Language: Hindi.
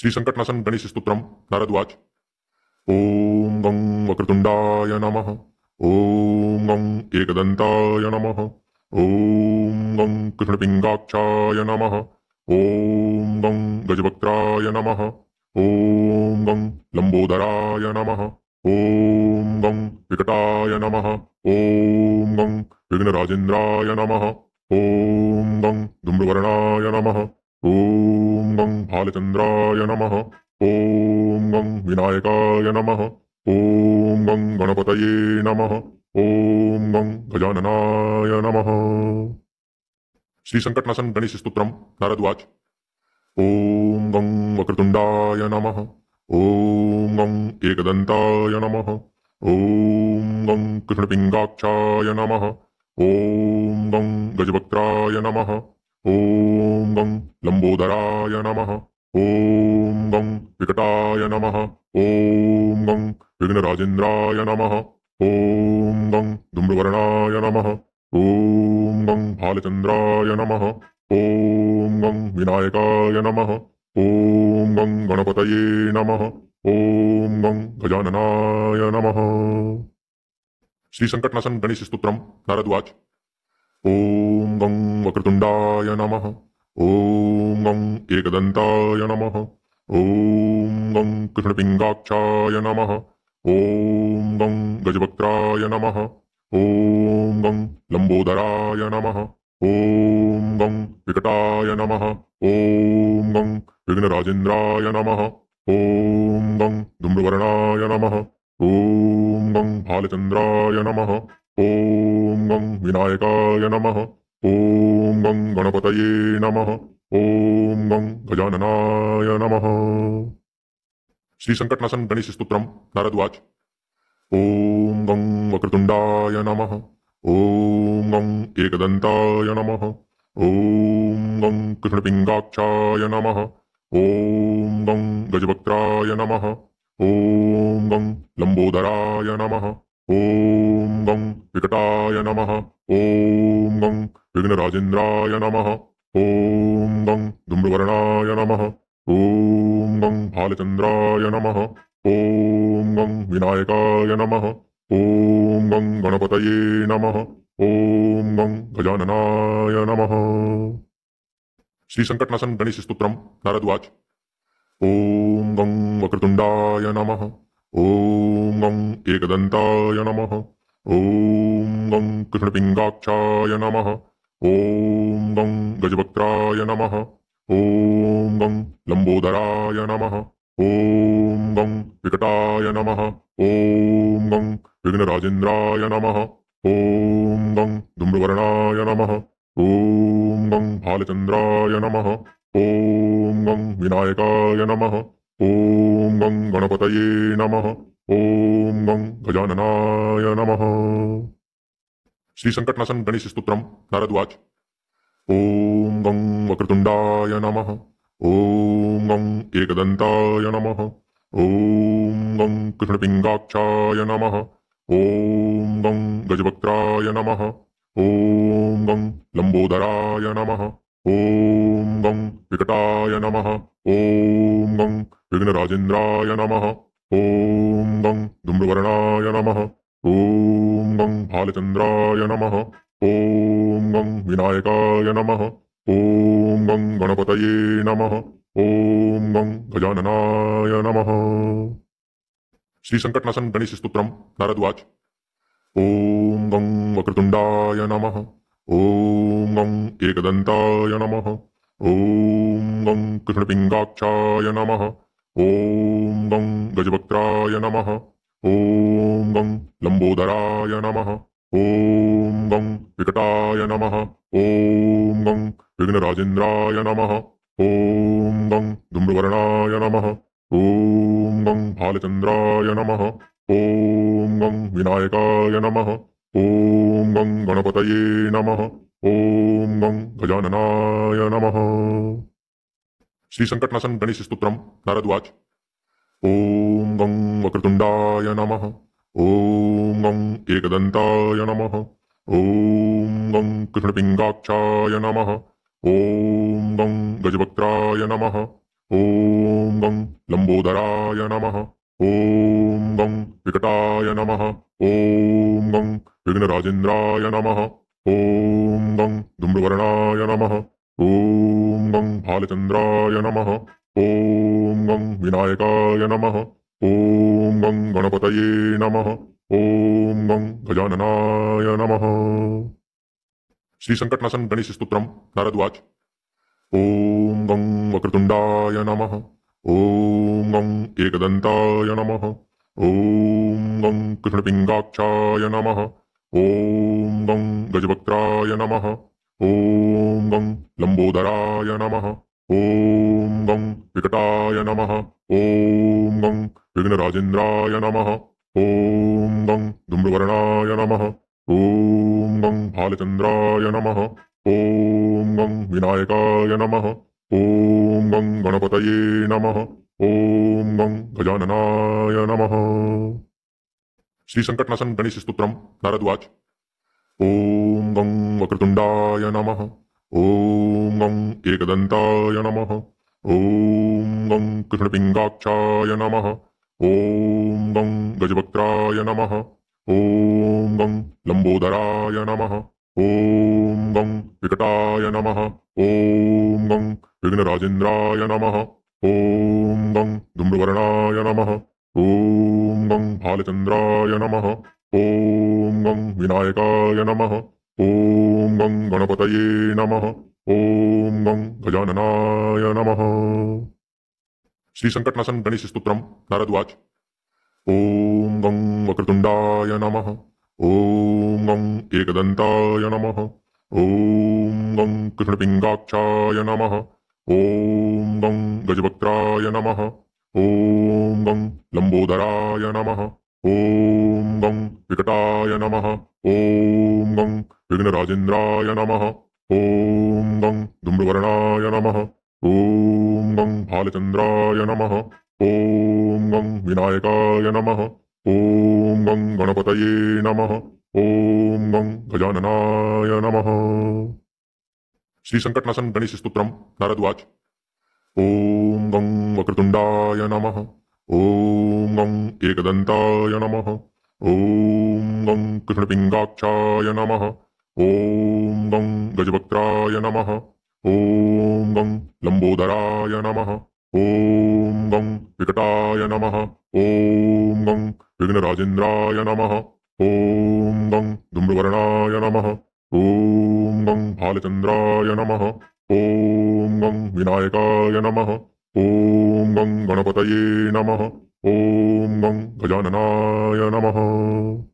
श्री संकटनाशन गणेश स्तोत्रम नारद्वाज ओम गंग वक्रतुंडाय नम ओम गं एकदंताय नम ओम गंग कृष्ण पिंगाक्षाय नम ओम गंग गजवक्त्राय नम ओम गंग लंबोदराय नम ओम गंग विकटाय नम ओम गंग विघ्नराजेन्द्राय नम ओम गंग धूम्रवर्णाय नम ओम गं भालचन्द्राय नम ओं गं विनायकाय नम ओं गं गणपत नम ओं गं गजाननाय नम श्री संकटनाशन गणेश स्तोत्रम नरद्वाच ओं गं वक्रतुंडा नम ओं गं एकदंताय नम ओं गं कृष्णपिङ्गाक्षाय नम ओं गं गजवक्त्राय नम ओं गं लम्बोदराय नम ॐ गं विकटाय नमः ॐ गं विघ्नराजेन्द्राय नमः ॐ गं धूम्रवर्णाय नम ॐ गं भालचन्द्राय नमः ॐ गं विनायकाय नमः ॐ गं गणपतये नमः ॐ गं गजाननाय नम श्री संकटनाशन गणेश स्तोत्रम नारदवाच ॐ गं वक्रतुण्डाय नमः ओम गं एकदन्ताय नमः ॐ गं कृष्णपिङ्गाक्षाय नमः ॐ गं गजवक्त्राय नमः ॐ गं लंबोदराय नमः ॐ गं विकटाय नमः ॐ गं विघ्नराजेन्द्राय नमः ॐ गं धूम्रवर्णाय नमः ॐ गं भालचन्द्राय नमः ॐ गं विनायकाय नमः ॐ गं गणपतये नमः ॐ गं गजाननाय नमः श्रीसङ्कटनसन् गणेशस्तुत्रं नारद्वाज् ॐ गं वक्रतुण्डाय नमः ॐ गं एकदन्ताय नमः ॐ गं कृष्णपिङ्गाक्षाय नमः ॐ गं गजवक्त्राय नमः ॐ गं लम्बोदराय नमः ॐ गं विकटाय नमः ॐ गं राजेन्द्रा नम ओं गंग धूम्रवर्णाय नम ओं गंग भालचंद्रा नम ओं गंग विनायकाय नम ओं गंग गणपत नम ओं गं गजाननाय नम श्री संकटनाशन गणेश स्तोत्रम नारदवाच ॐ गं वक्रतुण्डाय नमः ॐ नम एकदन्ताय नमः ॐ गं नमः ओम गं गजवक्त्राय नमः ॐ गं लंबोदराय नमः ॐ गं विकटाय नमः ॐ गं विघ्नराजेन्द्राय नमः ॐ गं धूम्रवर्णाय नमः ॐ गं भालचन्द्राय नमः ॐ गं विनायकाय नमः ॐ गं गणपतये नमः ॐ गं गजाननाय नमः श्री संकटनाशन गणेश स्तोत्रम नारदवाच ओम गं वक्रतुंडाय नमः ओम गं एकदंताय नमः ओम गं कृष्णपिंगाक्षाय नमः ओम गं गजवक्त्राय नमः ओम गं लंबोदराय नम ओम गं विकटाय नमः ओम गं विघ्नराजेन्द्राय नमः ओम गं धूम्रवर्णाय नमः बालचन्द्राय नम ओं गंग विनायकाय नम ओं गंग गणपत नम ओं गंग गजाननाय नम श्री संकटनाशन गणेश स्तोत्रम नारदवाच ॐ गं वक्रतुण्डाय नमः ॐ गं एकदन्ताय नमः ॐ गं कृष्णपिङ्गाक्षाय नम ओं गंग गजवक्त्राय नम ओं गंग लंबोदराय नम ॐ गं विकटाय नमः गं विघ्नराजेन्द्राय नम ॐ गं धूम्रवर्णाय नम ॐ गं भालचन्द्राय गं विनायकाय नम ओं गं गणपत नम ॐ गं गजाननाय नम श्रीसङ्कटनाशन गणेशस्तोत्रं नरद्वाच ॐ गं वक्रतुंडा नम गं नम नमः ॐ गं कृष्णपिङ्गाक्षाय नम ओं गं गजभक्ताय नम ओं गं लंबोदराय नम ओं गं विकटाय नम ओं गं विघ्नराजेन्द्रा नम ओं गं धूम्रवर्णा नम ओं गं भालचंद्रा नम ओं गं विनायकाय नम ओं गं गणपतये नम ओ गं गजाननाय नमः श्री संकटनाशन गणेश स्तोत्रम नारदवाच ॐ गं वक्रतुण्डाय नमः ॐ गं एकदन्ताय नमः ॐ गं कृष्णपिङ्गाक्षाय नमः ओं गं गजवक्त्राय नमः ओं गं लंबोदराय नमः ओं गं विकटाय नमः ओं गं विघ्नराजेन्द्राय नमः ॐ गंग धूम्रवर्णा नम ॐ गंग भालचंद्रा नम ॐ गंग विनायकाय नम ॐ गंग गणपत नम ॐ गंग गजाननाय नम श्री संकटनाशन नरद्वाच स्तोत्रम गंग वक्रतुंडा नम वक्रतुण्डाय गंग एकदंताय नम एकदन्ताय गंग कृष्णपिंगाक्षा नम कृष्णपिङ्गाक्षाय गंग गजवक्त्राय नमः ॐ गं लम्बोदराय नमः ॐ गं विकटाय नमः ॐ गं विघ्नराजेन्द्राय नमः ॐ गं धूम्रवर्णाय नमः ॐ गं भालचन्द्राय नमः ॐ गं विनायकाय नमः ॐ गं गणपतये नमः ॐ गं गजाननाय नमः श्रीसङ्कटनाशन गणेश नारद्वाच ॐ गं वक्रतुण्डाय नमः ॐ गं एकदन्ताय नमः ॐ गं कृष्णपिङ्गाक्षाय नमः ॐ गं गजवक्त्राय नमः ॐ गं लम्बोदराय नमः ॐ गं विकटाय नमः ॐ गं विघ्नराजेन्द्राय नमः ॐ गं धुम्रवर्णाय नमः ॐ गं वंभालचन्द्राय नमः ओम गं विनायकाय नमः ओम गं गणपतये नमः ओम गं गजाननाय नमः श्री संकटनाशन गणेश स्तुत्रम नारदवाच ओम गं वक्रतुंडाय नमः ओम गं एकदंताय नमः ओम गं कृष्णपिंगाक्षाय नमः ओम गं गजवक्त्राय नमः ओम गं लंबोदराय नमः ओम गं विकटाय नम ओं गं विघ्नराजेन्द्राय नम ॐ गं धूम्रवर्णाय नम ॐ गं भालचन्द्राय विनायकाय नम ओं गं नम नमः ॐ गजाननाय नमः